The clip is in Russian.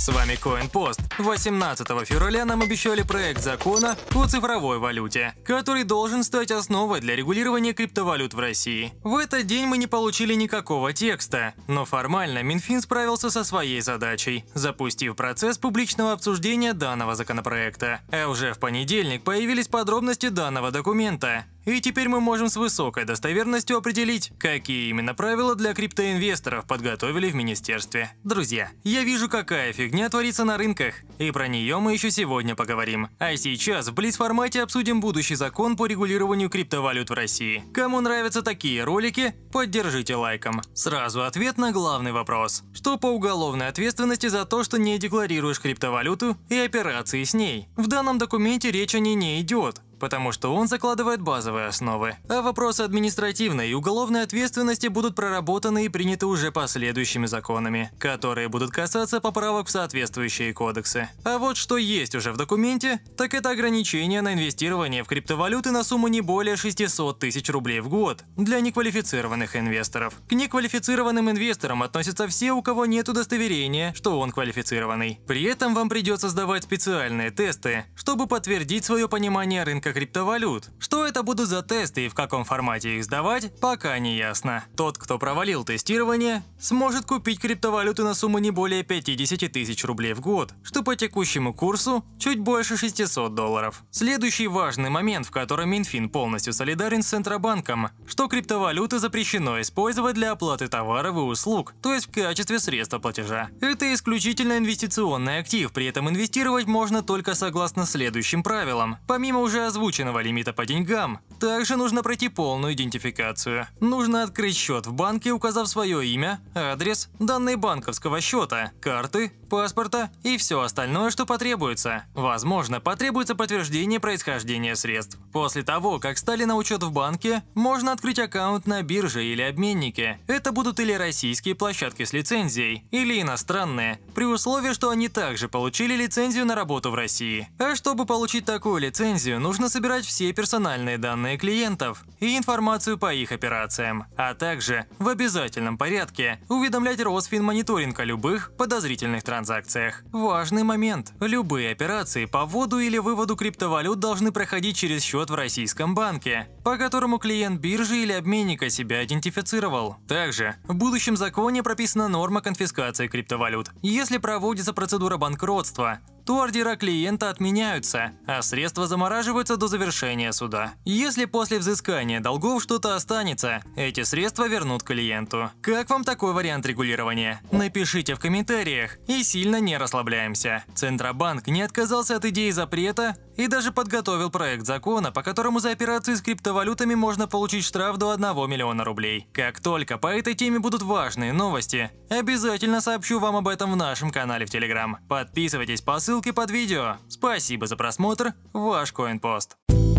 С вами CoinPost. 18 февраля нам обещали проект закона о цифровой валюте, который должен стать основой для регулирования криптовалют в России. В этот день мы не получили никакого текста, но формально Минфин справился со своей задачей, запустив процесс публичного обсуждения данного законопроекта. А уже в понедельник появились подробности данного документа. И теперь мы можем с высокой достоверностью определить, какие именно правила для криптоинвесторов подготовили в министерстве. Друзья, я вижу, какая фигня творится на рынках, и про нее мы еще сегодня поговорим. А сейчас в Блиц-формате обсудим будущий закон по регулированию криптовалют в России. Кому нравятся такие ролики, поддержите лайком. Сразу ответ на главный вопрос. Что по уголовной ответственности за то, что не декларируешь криптовалюту и операции с ней? В данном документе речь о ней не идет потому что он закладывает базовые основы. А вопросы административной и уголовной ответственности будут проработаны и приняты уже последующими законами, которые будут касаться поправок в соответствующие кодексы. А вот что есть уже в документе, так это ограничение на инвестирование в криптовалюты на сумму не более 600 тысяч рублей в год для неквалифицированных инвесторов. К неквалифицированным инвесторам относятся все, у кого нет удостоверения, что он квалифицированный. При этом вам придется сдавать специальные тесты, чтобы подтвердить свое понимание рынка рынка криптовалют. Что это будут за тесты и в каком формате их сдавать, пока не ясно. Тот, кто провалил тестирование, сможет купить криптовалюту на сумму не более 50 тысяч рублей в год, что по текущему курсу чуть больше 600 долларов. Следующий важный момент, в котором Минфин полностью солидарен с Центробанком, что криптовалюты запрещено использовать для оплаты товаров и услуг, то есть в качестве средства платежа. Это исключительно инвестиционный актив, при этом инвестировать можно только согласно следующим правилам. Помимо уже озвученных озвученного лимита по деньгам также нужно пройти полную идентификацию. Нужно открыть счет в банке, указав свое имя, адрес, данные банковского счета, карты, паспорта и все остальное, что потребуется. Возможно, потребуется подтверждение происхождения средств. После того, как стали на учет в банке, можно открыть аккаунт на бирже или обменнике. Это будут или российские площадки с лицензией, или иностранные, при условии, что они также получили лицензию на работу в России. А чтобы получить такую лицензию, нужно собирать все персональные данные данные клиентов и информацию по их операциям, а также в обязательном порядке уведомлять Росфинмониторинг о любых подозрительных транзакциях. Важный момент. Любые операции по вводу или выводу криптовалют должны проходить через счет в российском банке, по которому клиент биржи или обменника себя идентифицировал. Также в будущем законе прописана норма конфискации криптовалют. Если проводится процедура банкротства, то ордера клиента отменяются, а средства замораживаются до завершения суда. Если после взыскания долгов что-то останется, эти средства вернут клиенту. Как вам такой вариант регулирования? Напишите в комментариях и сильно не расслабляемся. Центробанк не отказался от идеи запрета, и даже подготовил проект закона, по которому за операции с криптовалютами можно получить штраф до 1 миллиона рублей. Как только по этой теме будут важные новости, обязательно сообщу вам об этом в нашем канале в Телеграм. Подписывайтесь по ссылке под видео. Спасибо за просмотр, ваш CoinPost.